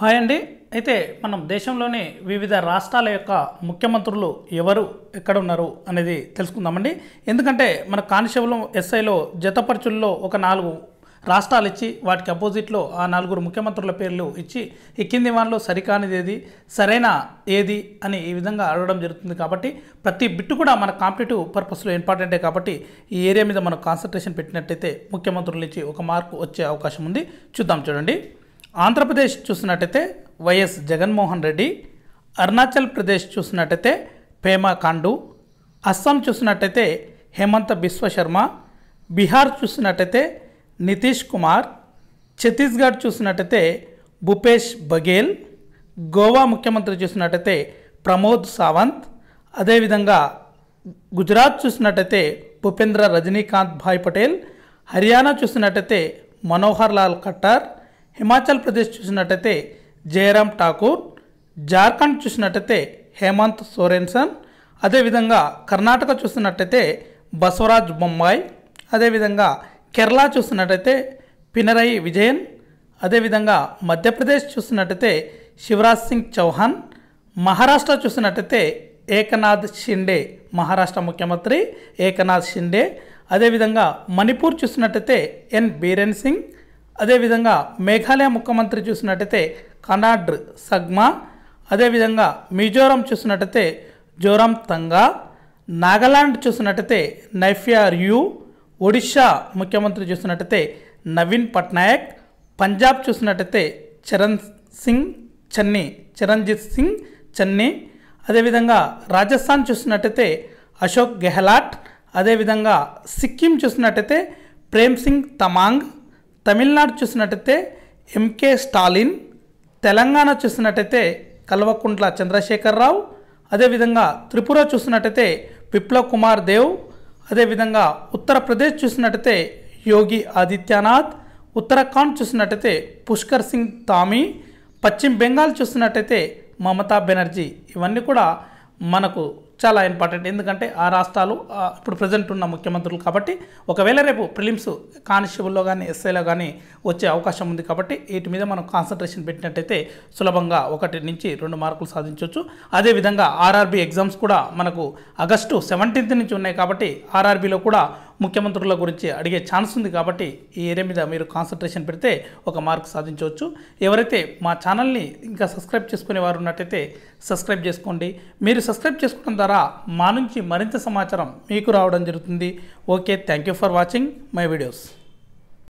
hi అండి అయితే మనం దేశంలోని వివిధ రాష్ట్రాల యొక్క ముఖ్యమంత్రులు ఎవరు ఎక్కడ ఉన్నారు అనేది తెలుసుకుందామండి ఎందుకంటే మన కానిస్టేబులం ఎస్ఐలో జతపరుచుల్లో ఒక నాలుగు రాష్ట్రాలు ఇచ్చి వాటికి అపోజిట్లో ఆ నలుగురు ముఖ్యమంత్రుల పేర్లు ఇచ్చి ఈ కింది వాళ్ళు సరికానిది ఏది సరైన ఏది అని ఈ విధంగా అడగడం జరుగుతుంది కాబట్టి ప్రతి బిట్టు కూడా మన కాంపిటేటివ్ పర్పస్లో ఇంపార్టెంటే కాబట్టి ఈ ఏరియా మీద మనం కాన్సన్ట్రేషన్ పెట్టినట్టయితే ముఖ్యమంత్రుల నుంచి ఒక మార్కు వచ్చే అవకాశం ఉంది చూద్దాం చూడండి ఆంధ్రప్రదేశ్ చూసినట్టయితే వైఎస్ జగన్మోహన్ రెడ్డి అరుణాచల్ ప్రదేశ్ చూసినట్టయితే పేమా ఖాండు అస్సాం చూసినట్టయితే హేమంత బిశ్వశర్మ బీహార్ చూసినట్టయితే నితీష్ కుమార్ ఛత్తీస్గఢ్ చూసినట్టయితే భూపేష్ బఘేల్ గోవా ముఖ్యమంత్రి చూసినట్టయితే ప్రమోద్ సావంత్ అదేవిధంగా గుజరాత్ చూసినట్టయితే భూపేంద్ర రజనీకాంత్ భాయ్ పటేల్ హర్యానా చూసినట్టయితే మనోహర్ లాల్ ఖట్టర్ హిమాచల్ ప్రదేశ్ చూసినట్టయితే జయరామ్ ఠాకూర్ జార్ఖండ్ చూసినట్టయితే హేమంత్ సోరెన్సన్ అదేవిధంగా కర్ణాటక చూసినట్టయితే బసవరాజ్ బొమ్మాయి అదేవిధంగా కేరళ చూసినట్టయితే పినరై విజయన్ అదేవిధంగా మధ్యప్రదేశ్ చూసినట్టయితే శివరాజ్ సింగ్ చౌహాన్ మహారాష్ట్ర చూసినట్టయితే ఏకనాథ్ షిండే మహారాష్ట్ర ముఖ్యమంత్రి ఏకనాథ్ షిండే అదేవిధంగా మణిపూర్ చూసినట్టయితే ఎన్ బీరేన్ సింగ్ అదేవిధంగా మేఘాలయ ముఖ్యమంత్రి చూసినట్టయితే కనాడ్ర్ సగ్మా అదేవిధంగా మిజోరం చూసినట్టయితే జోరం తంగా నాగాలాండ్ చూసినట్టయితే నైఫియార్ యూ ఒడిశా ముఖ్యమంత్రి చూసినట్టయితే నవీన్ పట్నాయక్ పంజాబ్ చూసినట్టయితే చరణ్ సింగ్ చన్నీ చిరంజిత్ సింగ్ చన్నీ అదేవిధంగా రాజస్థాన్ చూసినట్టయితే అశోక్ గెహ్లాట్ అదేవిధంగా సిక్కిం చూసినట్టయితే ప్రేమ్ సింగ్ తమాంగ్ తమిళనాడు చూసినట్టయితే ఎంకే స్టాలిన్ తెలంగాణ చూసినట్టయితే కల్వకుంట్ల చంద్రశేఖరరావు అదేవిధంగా త్రిపుర చూసినట్టయితే విప్లవ్ కుమార్ దేవ్ అదేవిధంగా ఉత్తరప్రదేశ్ చూసినట్టయితే యోగి ఆదిత్యనాథ్ ఉత్తరాఖండ్ చూసినట్టయితే పుష్కర్ సింగ్ తామి పశ్చిమ బెంగాల్ చూసినట్టయితే మమతా బెనర్జీ ఇవన్నీ కూడా మనకు చాలా ఇంపార్టెంట్ ఎందుకంటే ఆ రాష్ట్రాలు ఇప్పుడు ప్రజెంట్ ఉన్న ముఖ్యమంత్రులు కాబట్టి ఒకవేళ రేపు ప్రిలిమ్స్ కానిస్టేబుల్లో కానీ ఎస్ఐలో కానీ వచ్చే అవకాశం ఉంది కాబట్టి వీటి మీద మనం కాన్సన్ట్రేషన్ పెట్టినట్టయితే సులభంగా ఒకటి నుంచి రెండు మార్కులు సాధించవచ్చు అదేవిధంగా ఆర్ఆర్బీ ఎగ్జామ్స్ కూడా మనకు ఆగస్టు సెవెంటీన్త్ నుంచి ఉన్నాయి కాబట్టి ఆర్ఆర్బీలో కూడా ముఖ్యమంత్రుల గురించి అడిగే ఛాన్స్ ఉంది కాబట్టి ఈ ఏరియా మీద మీరు కాన్సన్ట్రేషన్ పెడితే ఒక మార్క్ సాధించవచ్చు ఎవరైతే మా ఛానల్ని ఇంకా సబ్స్క్రైబ్ చేసుకునే వారు ఉన్నట్టయితే సబ్స్క్రైబ్ చేసుకోండి మీరు సబ్స్క్రైబ్ చేసుకోవడం ద్వారా మా నుంచి మరింత సమాచారం మీకు రావడం జరుగుతుంది okay thank you for watching my videos